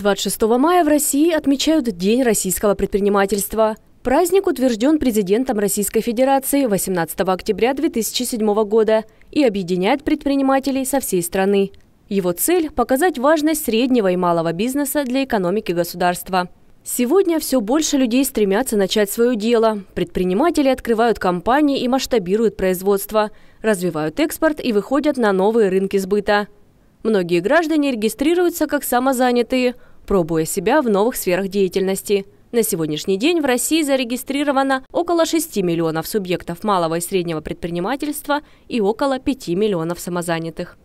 26 мая в России отмечают День российского предпринимательства. Праздник утвержден президентом Российской Федерации 18 октября 2007 года и объединяет предпринимателей со всей страны. Его цель – показать важность среднего и малого бизнеса для экономики государства. Сегодня все больше людей стремятся начать свое дело. Предприниматели открывают компании и масштабируют производство, развивают экспорт и выходят на новые рынки сбыта. Многие граждане регистрируются как самозанятые – пробуя себя в новых сферах деятельности. На сегодняшний день в России зарегистрировано около 6 миллионов субъектов малого и среднего предпринимательства и около 5 миллионов самозанятых.